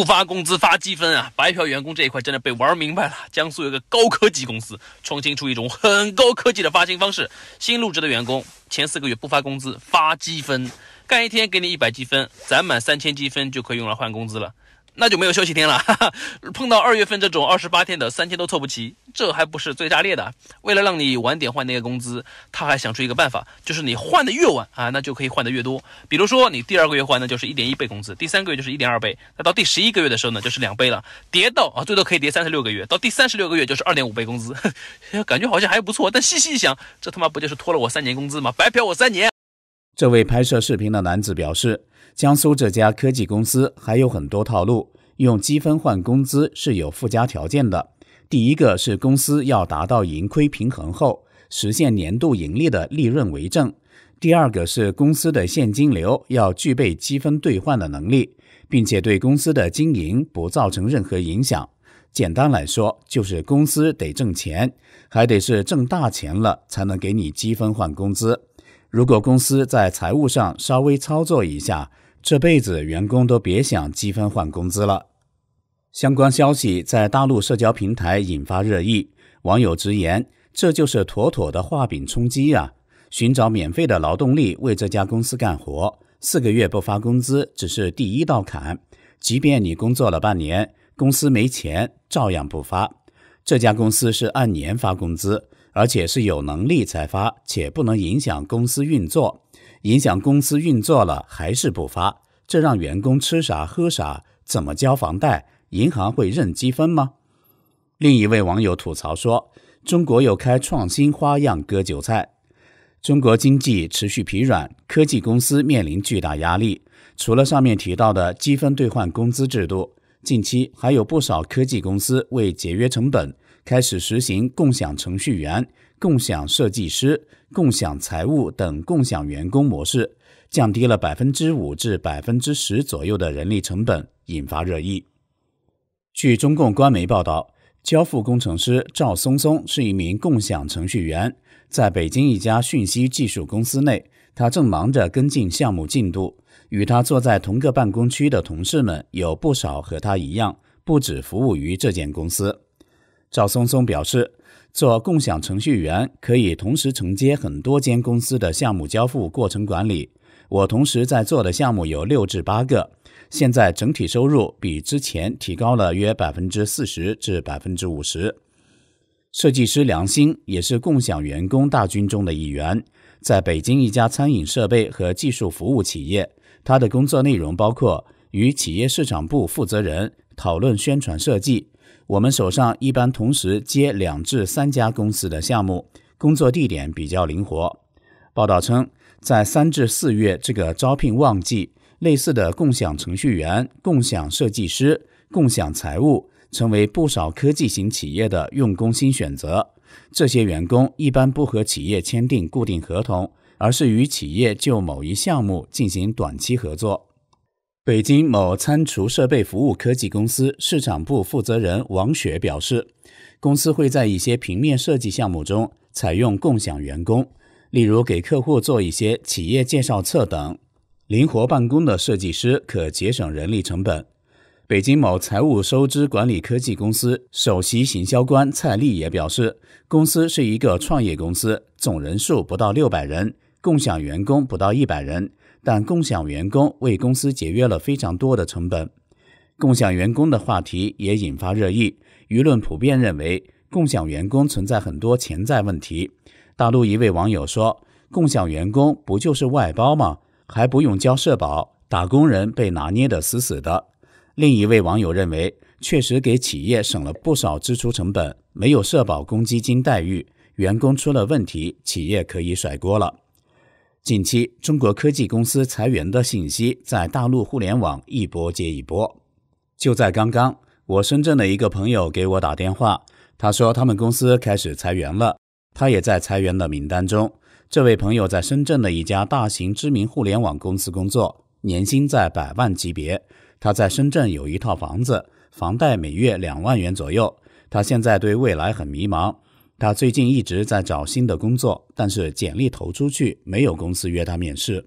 不发工资发积分啊！白嫖员工这一块真的被玩明白了。江苏有个高科技公司，创新出一种很高科技的发薪方式：新入职的员工前四个月不发工资，发积分，干一天给你一百积分，攒满三千积分就可以用来换工资了。那就没有休息天了，哈哈，碰到二月份这种二十八天的，三千都凑不齐，这还不是最炸裂的。为了让你晚点换那个工资，他还想出一个办法，就是你换的越晚啊，那就可以换的越多。比如说你第二个月换，那就是一点一倍工资；，第三个月就是一点二倍；，那到第十一个月的时候呢，就是两倍了。叠到啊，最多可以叠三十六个月，到第三十六个月就是二点五倍工资，感觉好像还不错。但细细一想，这他妈不就是拖了我三年工资吗？白嫖我三年。这位拍摄视频的男子表示。江苏这家科技公司还有很多套路，用积分换工资是有附加条件的。第一个是公司要达到盈亏平衡后，实现年度盈利的利润为正；第二个是公司的现金流要具备积分兑换的能力，并且对公司的经营不造成任何影响。简单来说，就是公司得挣钱，还得是挣大钱了才能给你积分换工资。如果公司在财务上稍微操作一下，这辈子员工都别想积分换工资了。相关消息在大陆社交平台引发热议，网友直言：“这就是妥妥的画饼充饥啊！寻找免费的劳动力为这家公司干活，四个月不发工资只是第一道坎。即便你工作了半年，公司没钱照样不发。这家公司是按年发工资。”而且是有能力才发，且不能影响公司运作。影响公司运作了，还是不发？这让员工吃啥喝啥，怎么交房贷？银行会认积分吗？另一位网友吐槽说：“中国又开创新花样割韭菜。”中国经济持续疲软，科技公司面临巨大压力。除了上面提到的积分兑换工资制度，近期还有不少科技公司为节约成本。开始实行共享程序员、共享设计师、共享财务等共享员工模式，降低了百分之五至百分之十左右的人力成本，引发热议。据中共官媒报道，交付工程师赵松松是一名共享程序员，在北京一家讯息技术公司内，他正忙着跟进项目进度。与他坐在同个办公区的同事们有不少和他一样，不止服务于这间公司。赵松松表示，做共享程序员可以同时承接很多间公司的项目交付过程管理。我同时在做的项目有六至八个，现在整体收入比之前提高了约百分之四十至百分之五十。设计师梁鑫也是共享员工大军中的一员，在北京一家餐饮设备和技术服务企业，他的工作内容包括。与企业市场部负责人讨论宣传设计，我们手上一般同时接两至三家公司的项目，工作地点比较灵活。报道称，在三至四月这个招聘旺季，类似的共享程序员、共享设计师、共享财务成为不少科技型企业的用工新选择。这些员工一般不和企业签订固定合同，而是与企业就某一项目进行短期合作。北京某餐厨设备服务科技公司市场部负责人王雪表示，公司会在一些平面设计项目中采用共享员工，例如给客户做一些企业介绍册等。灵活办公的设计师可节省人力成本。北京某财务收支管理科技公司首席行销官蔡丽也表示，公司是一个创业公司，总人数不到六百人，共享员工不到一百人。但共享员工为公司节约了非常多的成本，共享员工的话题也引发热议。舆论普遍认为，共享员工存在很多潜在问题。大陆一位网友说：“共享员工不就是外包吗？还不用交社保，打工人被拿捏的死死的。”另一位网友认为，确实给企业省了不少支出成本，没有社保、公积金待遇，员工出了问题，企业可以甩锅了。近期，中国科技公司裁员的信息在大陆互联网一波接一波。就在刚刚，我深圳的一个朋友给我打电话，他说他们公司开始裁员了，他也在裁员的名单中。这位朋友在深圳的一家大型知名互联网公司工作，年薪在百万级别。他在深圳有一套房子，房贷每月两万元左右。他现在对未来很迷茫。他最近一直在找新的工作，但是简历投出去没有公司约他面试。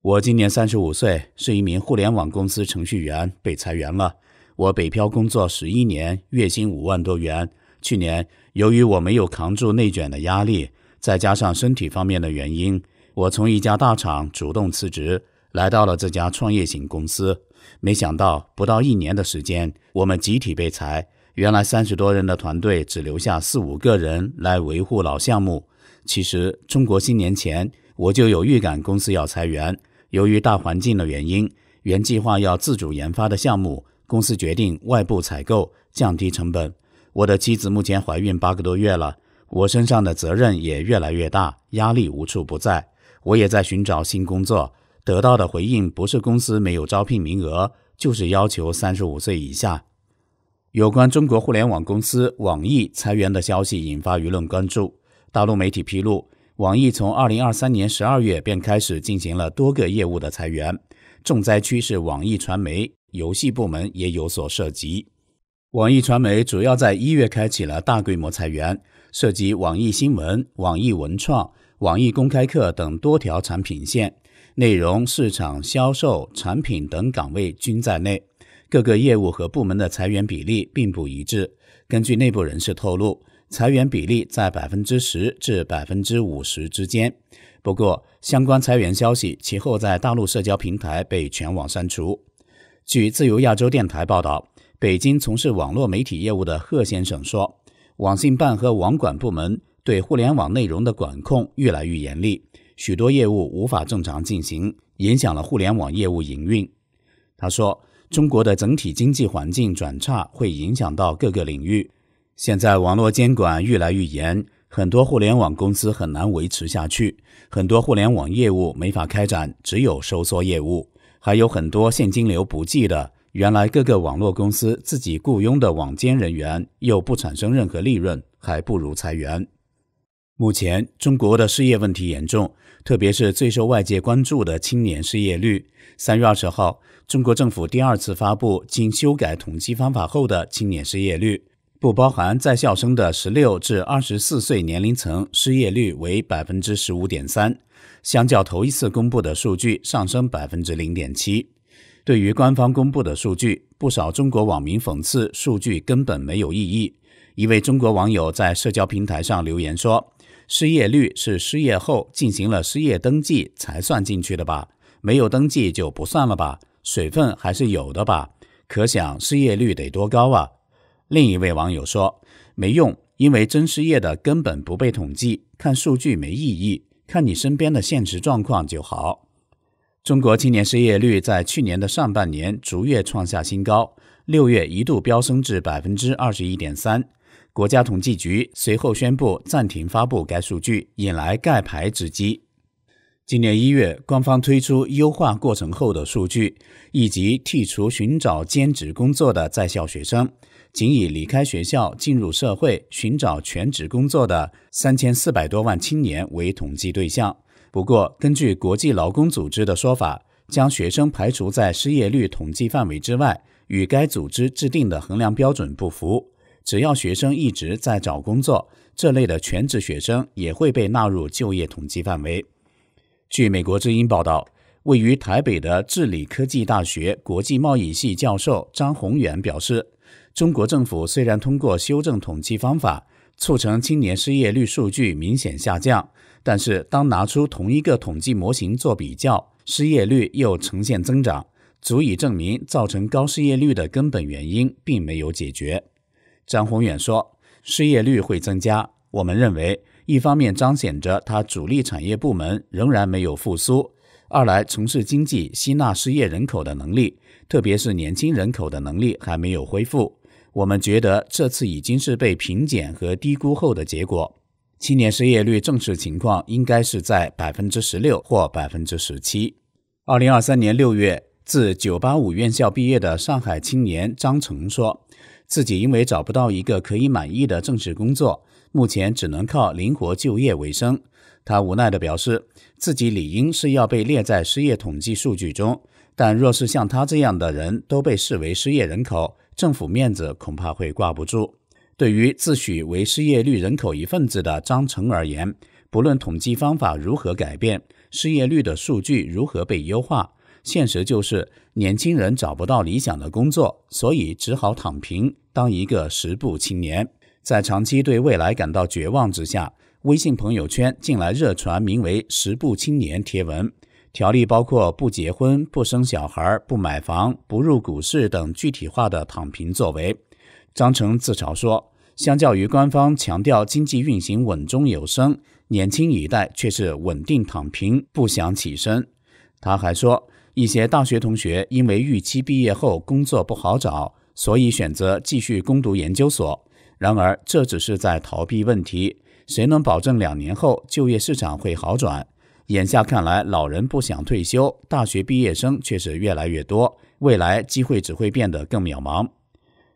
我今年三十五岁，是一名互联网公司程序员，被裁员了。我北漂工作十一年，月薪五万多元。去年由于我没有扛住内卷的压力，再加上身体方面的原因，我从一家大厂主动辞职，来到了这家创业型公司。没想到不到一年的时间，我们集体被裁。原来三十多人的团队只留下四五个人来维护老项目。其实中国新年前我就有预感公司要裁员。由于大环境的原因，原计划要自主研发的项目，公司决定外部采购，降低成本。我的妻子目前怀孕八个多月了，我身上的责任也越来越大，压力无处不在。我也在寻找新工作，得到的回应不是公司没有招聘名额，就是要求三十五岁以下。有关中国互联网公司网易裁员的消息引发舆论关注。大陆媒体披露，网易从二零二三年十二月便开始进行了多个业务的裁员，重灾区是网易传媒，游戏部门也有所涉及。网易传媒主要在一月开启了大规模裁员，涉及网易新闻、网易文创、网易公开课等多条产品线，内容、市场、销售、产品等岗位均在内。各个业务和部门的裁员比例并不一致。根据内部人士透露，裁员比例在百分之十至百分之五十之间。不过，相关裁员消息其后在大陆社交平台被全网删除。据自由亚洲电台报道，北京从事网络媒体业务的贺先生说，网信办和网管部门对互联网内容的管控越来越严厉，许多业务无法正常进行，影响了互联网业务营运。他说。中国的整体经济环境转差，会影响到各个领域。现在网络监管越来越严，很多互联网公司很难维持下去，很多互联网业务没法开展，只有收缩业务。还有很多现金流不济的，原来各个网络公司自己雇佣的网监人员又不产生任何利润，还不如裁员。目前中国的失业问题严重，特别是最受外界关注的青年失业率。三月二十号，中国政府第二次发布经修改统计方法后的青年失业率，不包含在校生的十六至二十四岁年龄层失业率为百分之十五点三，相较头一次公布的数据上升百分之零点七。对于官方公布的数据，不少中国网民讽刺数据根本没有意义。一位中国网友在社交平台上留言说。失业率是失业后进行了失业登记才算进去的吧？没有登记就不算了吧？水分还是有的吧？可想失业率得多高啊！另一位网友说：“没用，因为真失业的根本不被统计，看数据没意义，看你身边的现实状况就好。”中国青年失业率在去年的上半年逐月创下新高，六月一度飙升至百分之二十一点三。国家统计局随后宣布暂停发布该数据，引来盖牌之击。今年一月，官方推出优化过程后的数据，以及剔除寻找兼职工作的在校学生，仅以离开学校进入社会寻找全职工作的三千四百多万青年为统计对象。不过，根据国际劳工组织的说法，将学生排除在失业率统计范围之外，与该组织制定的衡量标准不符。只要学生一直在找工作，这类的全职学生也会被纳入就业统计范围。据美国之音报道，位于台北的治理科技大学国际贸易系教授张宏远表示：“中国政府虽然通过修正统计方法，促成青年失业率数据明显下降，但是当拿出同一个统计模型做比较，失业率又呈现增长，足以证明造成高失业率的根本原因并没有解决。”张宏远说：“失业率会增加。我们认为，一方面彰显着它主力产业部门仍然没有复苏；，二来，城市经济吸纳失业人口的能力，特别是年轻人口的能力还没有恢复。我们觉得这次已经是被评减和低估后的结果。青年失业率正式情况应该是在百分之十六或百分之十七。”二零二三年六月，自九八五院校毕业的上海青年张成说。自己因为找不到一个可以满意的正式工作，目前只能靠灵活就业为生。他无奈地表示，自己理应是要被列在失业统计数据中，但若是像他这样的人都被视为失业人口，政府面子恐怕会挂不住。对于自诩为失业率人口一份子的张成而言，不论统计方法如何改变，失业率的数据如何被优化。现实就是年轻人找不到理想的工作，所以只好躺平，当一个十步青年。在长期对未来感到绝望之下，微信朋友圈近来热传名为“十步青年”贴文，条例包括不结婚、不生小孩、不买房、不入股市等具体化的躺平作为。张程自嘲说：“相较于官方强调经济运行稳中有升，年轻一代却是稳定躺平，不想起身。”他还说。一些大学同学因为预期毕业后工作不好找，所以选择继续攻读研究所。然而，这只是在逃避问题。谁能保证两年后就业市场会好转？眼下看来，老人不想退休，大学毕业生却是越来越多，未来机会只会变得更渺茫。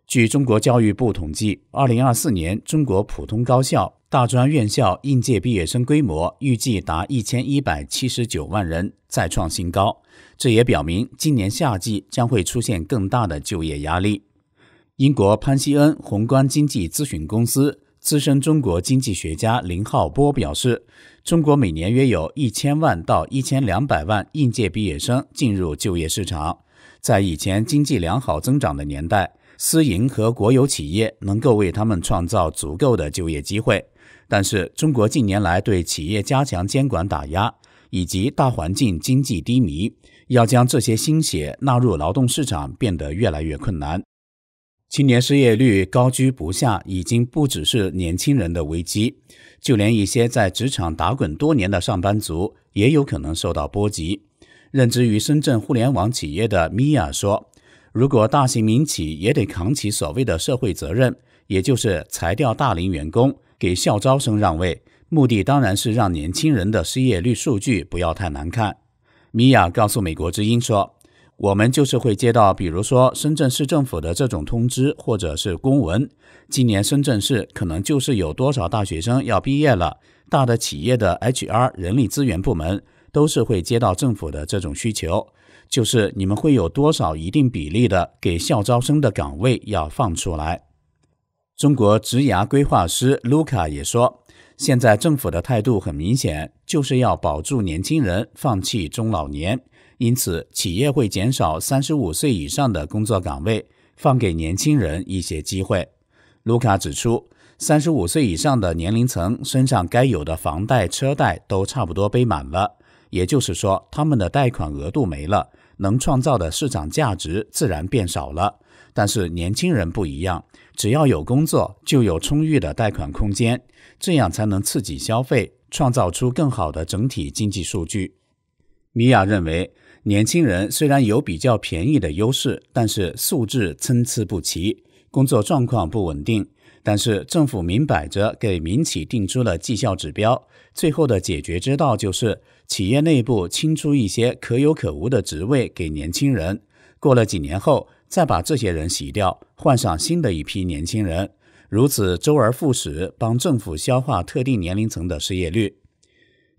据中国教育部统计，二零二四年中国普通高校。大专院校应届毕业生规模预计达一千一百七十九万人，再创新高。这也表明，今年夏季将会出现更大的就业压力。英国潘西恩宏观经济咨询公司资深中国经济学家林浩波表示，中国每年约有一千万到一千两百万应届毕业生进入就业市场。在以前经济良好增长的年代，私营和国有企业能够为他们创造足够的就业机会。但是，中国近年来对企业加强监管打压，以及大环境经济低迷，要将这些心血纳入劳动市场变得越来越困难。青年失业率高居不下，已经不只是年轻人的危机，就连一些在职场打滚多年的上班族也有可能受到波及。任职于深圳互联网企业的米娅说：“如果大型民企也得扛起所谓的社会责任，也就是裁掉大龄员工。”给校招生让位，目的当然是让年轻人的失业率数据不要太难看。米娅告诉《美国之音》说：“我们就是会接到，比如说深圳市政府的这种通知或者是公文。今年深圳市可能就是有多少大学生要毕业了，大的企业的 HR 人力资源部门都是会接到政府的这种需求，就是你们会有多少一定比例的给校招生的岗位要放出来。”中国职涯规划师卢卡也说，现在政府的态度很明显，就是要保住年轻人，放弃中老年。因此，企业会减少三十五岁以上的工作岗位，放给年轻人一些机会。卢卡指出，三十五岁以上的年龄层身上该有的房贷、车贷都差不多背满了，也就是说，他们的贷款额度没了，能创造的市场价值自然变少了。但是年轻人不一样，只要有工作，就有充裕的贷款空间，这样才能刺激消费，创造出更好的整体经济数据。米娅认为，年轻人虽然有比较便宜的优势，但是素质参差不齐，工作状况不稳定。但是政府明摆着给民企定出了绩效指标，最后的解决之道就是企业内部清出一些可有可无的职位给年轻人。过了几年后。再把这些人洗掉，换上新的一批年轻人，如此周而复始，帮政府消化特定年龄层的失业率。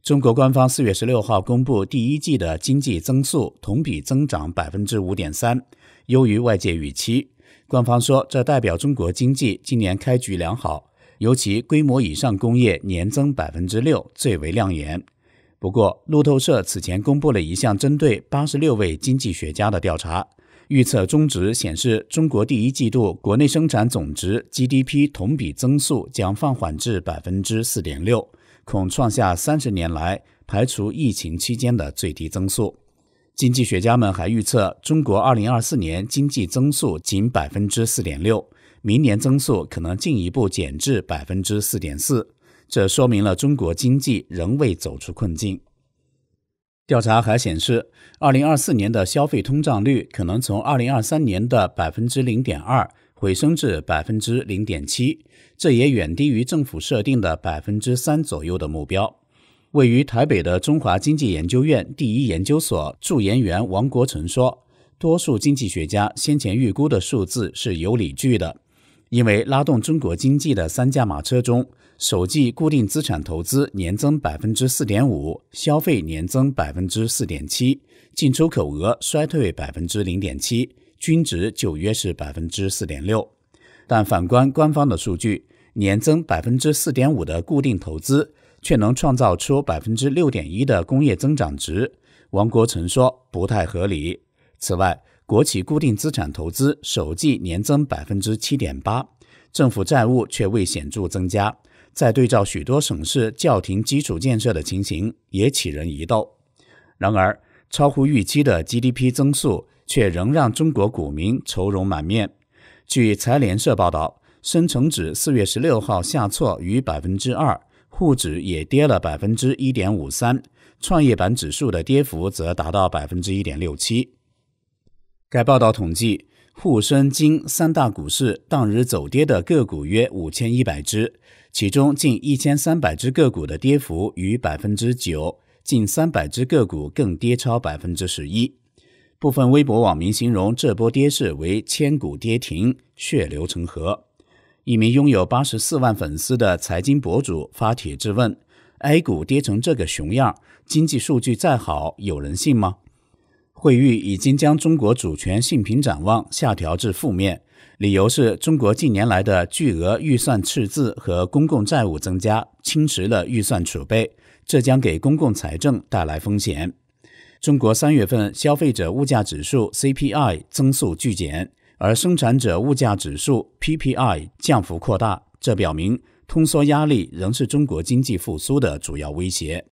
中国官方四月十六号公布，第一季的经济增速同比增长百分之五点三，优于外界预期。官方说，这代表中国经济今年开局良好，尤其规模以上工业年增百分之六最为亮眼。不过，路透社此前公布了一项针对八十六位经济学家的调查。预测中值显示，中国第一季度国内生产总值 GDP 同比增速将放缓至百分之四点六，恐创下三十年来排除疫情期间的最低增速。经济学家们还预测，中国二零二四年经济增速仅百分之四点六，明年增速可能进一步减至百分之四点四。这说明了中国经济仍未走出困境。调查还显示，2024年的消费通胀率可能从2023年的0.2%回升至0.7%，这也远低于政府设定的3%左右的目标。位于台北的中华经济研究院第一研究所助研员王国成说：“多数经济学家先前预估的数字是有理据的，因为拉动中国经济的三驾马车中。”首季固定资产投资年增百分之四点五，消费年增百分之四点七，进出口额衰退百分之零点七，均值就约是百分之四点六。但反观官方的数据，年增百分之四点五的固定投资却能创造出百分之六点一的工业增长值，王国成说不太合理。此外，国企固定资产投资首季年增百分之七点八，政府债务却未显著增加。在对照许多省市叫停基础建设的情形，也起人疑窦。然而，超乎预期的 GDP 增速却仍让中国股民愁容满面。据财联社报道，深成指四月十六号下挫逾百分之二，沪指也跌了百分之一点五三，创业板指数的跌幅则达到百分之一点六七。该报道统计，沪深经三大股市当日走跌的个股约五千一百只。其中近一千三百只个股的跌幅逾百分之九，近三百只个股更跌超百分之十一。部分微博网民形容这波跌势为“千股跌停，血流成河”。一名拥有八十四万粉丝的财经博主发帖质问：“A 股跌成这个熊样，经济数据再好，有人信吗？”惠誉已经将中国主权性平展望下调至负面，理由是中国近年来的巨额预算赤字和公共债务增加侵蚀了预算储备，这将给公共财政带来风险。中国三月份消费者物价指数 （CPI） 增速剧减，而生产者物价指数 （PPI） 降幅扩大，这表明通缩压力仍是中国经济复苏的主要威胁。